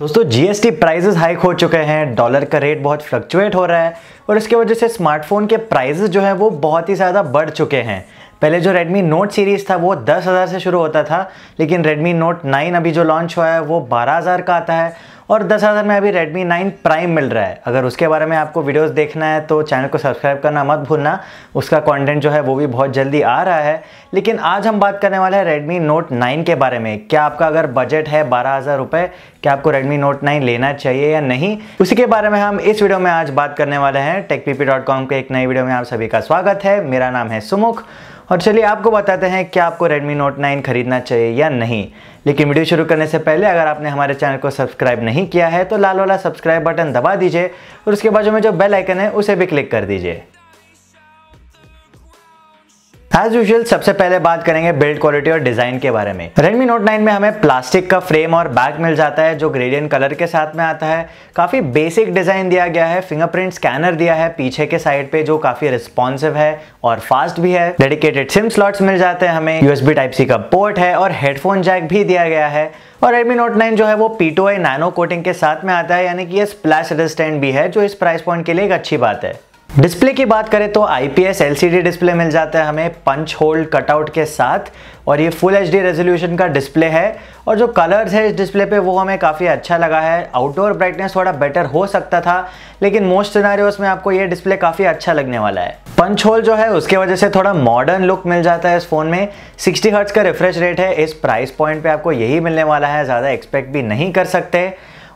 दोस्तों GST prices hike हो चुके हैं डॉलर का रेट बहुत फ्लक्चुएट हो रहा है और इसके वजह से स्मार्टफोन के प्राइजेस जो है वो बहुत ही ज़्यादा बढ़ चुके हैं पहले जो Redmi Note सीरीज़ था वो 10,000 से शुरू होता था लेकिन Redmi Note 9 अभी जो लॉन्च हुआ है वो 12,000 का आता है और 10,000 में अभी Redmi 9 Prime मिल रहा है अगर उसके बारे में आपको वीडियोस देखना है तो चैनल को सब्सक्राइब करना मत भूलना उसका कंटेंट जो है वो भी बहुत जल्दी आ रहा है लेकिन आज हम बात करने वाले हैं Redmi Note 9 के बारे में क्या आपका अगर बजट है बारह हज़ार रुपये क्या आपको Redmi Note 9 लेना चाहिए या नहीं उसी के बारे में हम इस वीडियो में आज बात करने वाले हैं टेक के एक नई वीडियो में आप सभी का स्वागत है मेरा नाम है सुमुख और चलिए आपको बताते हैं क्या आपको Redmi Note 9 खरीदना चाहिए या नहीं लेकिन वीडियो शुरू करने से पहले अगर आपने हमारे चैनल को सब्सक्राइब नहीं किया है तो लाल वाला सब्सक्राइब बटन दबा दीजिए और उसके बाद जो बेल आइकन है उसे भी क्लिक कर दीजिए एज यूजल सबसे पहले बात करेंगे बिल्ड क्वालिटी और डिजाइन के बारे में Redmi Note 9 में हमें प्लास्टिक का फ्रेम और बैक मिल जाता है जो ग्रेडियंट कलर के साथ में आता है काफी बेसिक डिजाइन दिया गया है फिंगरप्रिंट स्कैनर दिया है पीछे के साइड पे जो काफी रिस्पॉन्सिव है और फास्ट भी है डेडिकेटेड सिम स्लॉट्स मिल जाते हैं हमें यूएसबी टाइप सी का पोर्ट है और हेडफोन जैक भी दिया गया है और Redmi Note 9 जो है वो P2i नैनो कोटिंग के साथ में आता है यानी कि ये स्प्लैश रेजिस्टेंट भी है जो इस प्राइस पॉइंट के लिए एक अच्छी बात है डिस्प्ले की बात करें तो सी डी डिस्प्ले मिल जाता है हमें पंच होल्ड कटआउट के साथ और ये फुल एच रेजोल्यूशन का डिस्प्ले है और जो कलर्स है इस डिस्प्ले पे वो हमें काफ़ी अच्छा लगा है आउटडोर ब्राइटनेस थोड़ा बेटर हो सकता था लेकिन मोस्ट सिनारियोस में आपको ये डिस्प्ले काफ़ी अच्छा लगने वाला है पंच होल जो है उसके वजह से थोड़ा मॉडर्न लुक मिल जाता है इस फ़ोन में 60 हर्ट्स का रिफ्रेश रेट है इस प्राइस पॉइंट पे आपको यही मिलने वाला है ज़्यादा एक्सपेक्ट भी नहीं कर सकते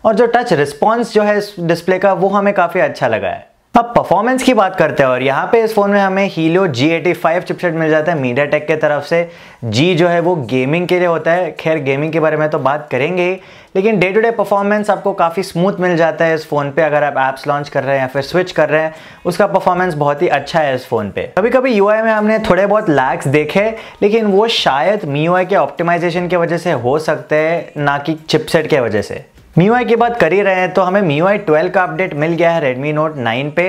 और जो टच रिस्पॉन्स जो है इस डिस्प्ले का वो हमें काफ़ी अच्छा लगा है अब परफॉर्मेंस की बात करते हैं और यहाँ पे इस फ़ोन में हमें हीलो G85 चिपसेट मिल जाता है मीडिया टेक के तरफ से जी जो है वो गेमिंग के लिए होता है खैर गेमिंग के बारे में तो बात करेंगे ही लेकिन डे टू डे परफॉर्मेंस आपको काफ़ी स्मूथ मिल जाता है इस फ़ोन पे अगर आप ऐप्स लॉन्च कर रहे हैं या फिर स्विच कर रहे हैं उसका परफॉर्मेंस बहुत ही अच्छा है इस फ़ोन पे कभी कभी यू में हमने थोड़े बहुत लैक्स देखे लेकिन वो शायद मी के ऑप्टिमाइजेशन की वजह से हो सकते हैं ना कि चिपसेट के वजह से मी की बात कर ही रहे हैं तो हमें मी 12 ट्वेल्व का अपडेट मिल गया है Redmi Note 9 पे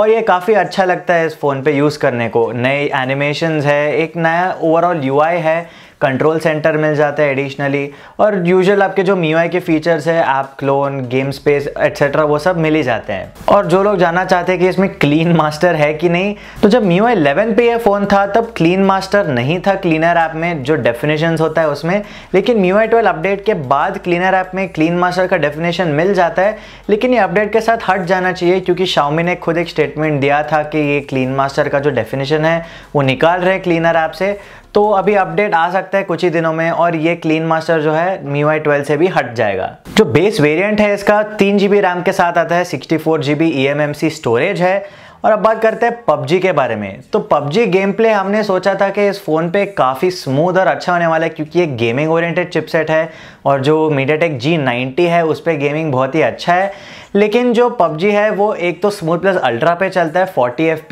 और ये काफ़ी अच्छा लगता है इस फ़ोन पे यूज़ करने को नए एनिमेशंस है एक नया ओवरऑल यूआई है कंट्रोल सेंटर मिल जाता है एडिशनली और यूजुअल आपके जो मी के फीचर्स है app clone game space etcetera वो सब मिल ही जाते हैं और जो लोग जानना चाहते हैं कि इसमें क्लीन मास्टर है कि नहीं तो जब मी इलेवन पे यह फ़ोन था तब क्लीन मास्टर नहीं था क्लीनर ऐप में जो डेफिनेशन होता है उसमें लेकिन मी वाई अपडेट के बाद क्लीनर ऐप में क्लीन मास्टर का डेफिनेशन मिल जाता है लेकिन ये अपडेट के साथ हट जाना चाहिए क्योंकि शाओमी ने खुद एक स्टेटमेंट दिया था कि ये क्लीन मास्टर का जो डेफिनेशन है वो निकाल रहे हैं क्लीनर ऐप से तो अभी अपडेट आ सकता है कुछ ही दिनों में और ये क्लीन मास्टर जो है मीवाई ट्वेल्व से भी हट जाएगा जो बेस वेरिएंट है इसका तीन जी रैम के साथ आता है सिक्सटी फोर जी स्टोरेज है और अब बात करते हैं पबजी के बारे में तो पबजी गेम प्ले हमने सोचा था कि इस फ़ोन पे काफ़ी स्मूथ और अच्छा होने वाला है क्योंकि ये गेमिंग ओरिएंटेड चिपसेट है और जो मीडिया टेक जी नाइन्टी है उस पर गेमिंग बहुत ही अच्छा है लेकिन जो पबजी है वो एक तो स्मूथ प्लस अल्ट्रा पे चलता है फोर्टी एफ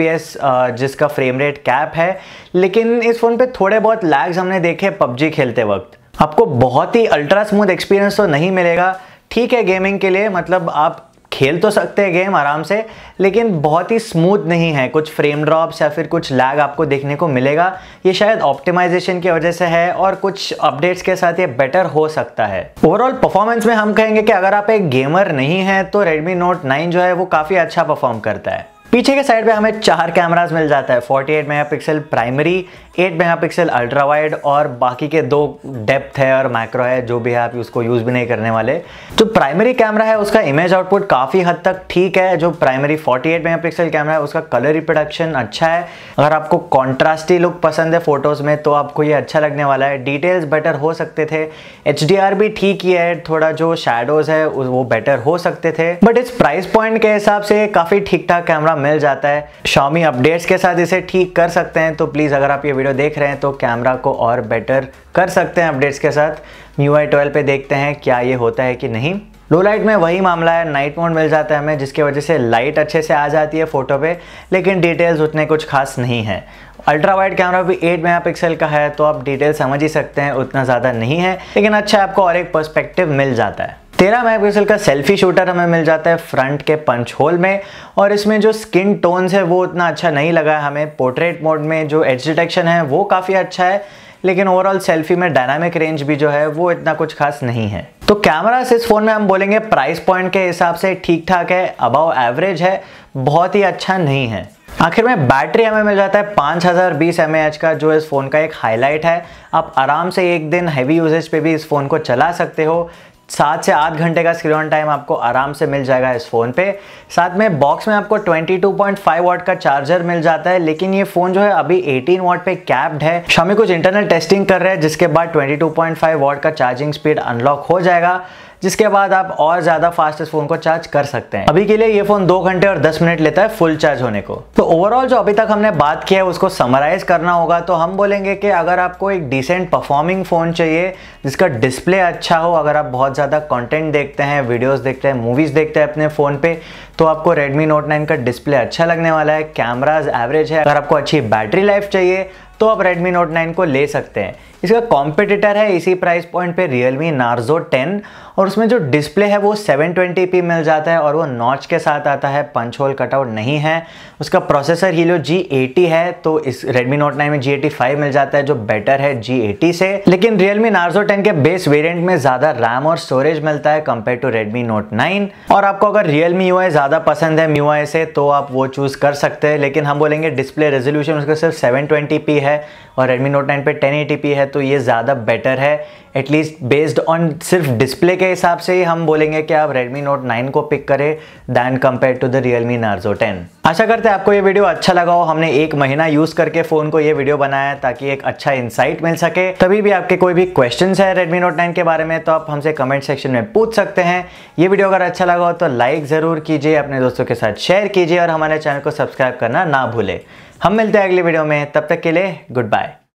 जिसका फ्रेम रेट कैप है लेकिन इस फ़ोन पर थोड़े बहुत लैग्स हमने देखे पबजी खेलते वक्त आपको बहुत ही अल्ट्रा स्मूथ एक्सपीरियंस तो नहीं मिलेगा ठीक है गेमिंग के लिए मतलब आप खेल तो सकते हैं गेम आराम से लेकिन बहुत ही स्मूथ नहीं है कुछ फ्रेम ड्रॉप्स या फिर कुछ लैग आपको देखने को मिलेगा ये शायद ऑप्टिमाइजेशन की वजह से है और कुछ अपडेट्स के साथ ये बेटर हो सकता है ओवरऑल परफॉर्मेंस में हम कहेंगे कि अगर आप एक गेमर नहीं है तो रेडमी नोट 9 जो है वो काफ़ी अच्छा परफॉर्म करता है पीछे के साइड पे हमें चार कैमराज मिल जाता है 48 megapixel primary 8 megapixel ultra wide और बाकी के दो डेप्थ है और माइक्रो है जो भी है आप उसको यूज़ भी नहीं करने वाले जो प्राइमरी कैमरा है उसका इमेज आउटपुट काफ़ी हद तक ठीक है जो प्राइमरी 48 मेगापिक्सल कैमरा है उसका कलर रिप्रोडक्शन अच्छा है अगर आपको कॉन्ट्रास्टी लुक पसंद है फोटोज़ में तो आपको ये अच्छा लगने वाला है डिटेल्स बेटर हो सकते थे एच भी ठीक ही है थोड़ा जो शेडोज़ है वो बेटर हो सकते थे बट इस प्राइस पॉइंट के हिसाब से काफ़ी ठीक ठाक कैमरा मिल जाता है शॉमी अपडेट्स के साथ इसे ठीक कर सकते हैं तो प्लीज़ अगर आप ये वीडियो देख रहे हैं तो कैमरा को और बेटर कर सकते हैं अपडेट्स के साथ यू आई ट्वेल्व पर देखते हैं क्या ये होता है कि नहीं लो लाइट में वही मामला है नाइट मोड मिल जाता है हमें जिसकी वजह से लाइट अच्छे से आ जाती है फोटो पे लेकिन डिटेल्स उतने कुछ खास नहीं है अल्ट्रा वाइड कैमरा भी 8 मेगापिक्सल का है तो आप डिटेल समझ ही सकते हैं उतना ज़्यादा नहीं है लेकिन अच्छा आपको और एक पर्सपेक्टिव मिल जाता है तेरह मेगापिक्सल का सेल्फी शूटर हमें मिल जाता है फ्रंट के पंच होल में और इसमें जो स्किन टोन्स है वो उतना अच्छा नहीं लगा है हमें पोर्ट्रेट मोड में जो एज डिटेक्शन है वो काफ़ी अच्छा है लेकिन ओवरऑल सेल्फी में डायनामिक रेंज भी जो है वो इतना कुछ खास नहीं है तो कैमरास इस फ़ोन में हम बोलेंगे प्राइस पॉइंट के हिसाब से ठीक ठाक है अबाव एवरेज है बहुत ही अच्छा नहीं है आखिर में बैटरी हमें मिल जाता है 5020 mAh का जो इस फ़ोन का एक हाईलाइट है आप आराम से एक दिन हैवी यूजेज पे भी इस फ़ोन को चला सकते हो सात से आठ घंटे का स्क्रीन टाइम आपको आराम से मिल जाएगा इस फ़ोन पे साथ में बॉक्स में आपको 22.5 वाट का चार्जर मिल जाता है लेकिन ये फ़ोन जो है अभी 18 वॉट पे कैप्ड है शामी कुछ इंटरनल टेस्टिंग कर रहे हैं जिसके बाद 22.5 वॉट का चार्जिंग स्पीड अनलॉक हो जाएगा जिसके बाद आप और ज़्यादा फास्ट इस फ़ोन को चार्ज कर सकते हैं अभी के लिए ये फ़ोन दो घंटे और दस मिनट लेता है फुल चार्ज होने को तो ओवरऑल जो अभी तक हमने बात किया है उसको समराइज करना होगा तो हम बोलेंगे कि अगर आपको एक डिसेंट परफॉर्मिंग फ़ोन चाहिए जिसका डिस्प्ले अच्छा हो अगर आप बहुत ज़्यादा कॉन्टेंट देखते हैं वीडियोज़ देखते हैं मूवीज़ देखते हैं अपने फ़ोन पे तो आपको Redmi Note 9 का डिस्प्ले अच्छा लगने वाला है कैमराज एवरेज है अगर आपको अच्छी बैटरी लाइफ चाहिए तो आप Redmi Note 9 को ले सकते हैं इसका कॉम्पिटिटर है इसी प्राइस पॉइंट पे Realme Narzo 10 और उसमें जो डिस्प्ले है वो 720p मिल जाता है और वो नॉच के साथ आता है पंच होल कटआउट नहीं है उसका प्रोसेसर जी G80 है तो इस Redmi Note 9 में G85 मिल जाता है जो बेटर है G80 से लेकिन Realme Narzo 10 के बेस वेरियंट में ज़्यादा रैम और स्टोरेज मिलता है compare to Redmi Note nine और आपको अगर Realme UI ज़्यादा पसंद है मी से तो आप वो चूज़ कर सकते हैं लेकिन हम बोलेंगे डिस्प्ले रेजोल्यूशन उसका सिर्फ सेवन है है और Redmi Note 9 पे 1080p है तो ये ज़्यादा बेटर है एटलीस्ट बेस्ड ऑन सिर्फ डिस्प्ले के हिसाब से ही हम बोलेंगे कि आप Redmi Note 9 को पिक करें than compare to the Realme Narzo 10 आशा करते हैं आपको ये वीडियो अच्छा लगा हो हमने एक महीना यूज करके फोन को ये वीडियो बनाया ताकि एक अच्छा इंसाइट मिल सके तभी भी आपके कोई भी क्वेश्चन है रेडमी नोट नाइन के बारे में तो आप हमसे कमेंट सेक्शन में पूछ सकते हैं ये वीडियो अगर अच्छा लगा हो तो लाइक जरूर कीजिए अपने दोस्तों के साथ शेयर कीजिए और हमारे चैनल को सब्सक्राइब करना ना भूले हम मिलते हैं अगले वीडियो में तब तक के लिए गुड बाय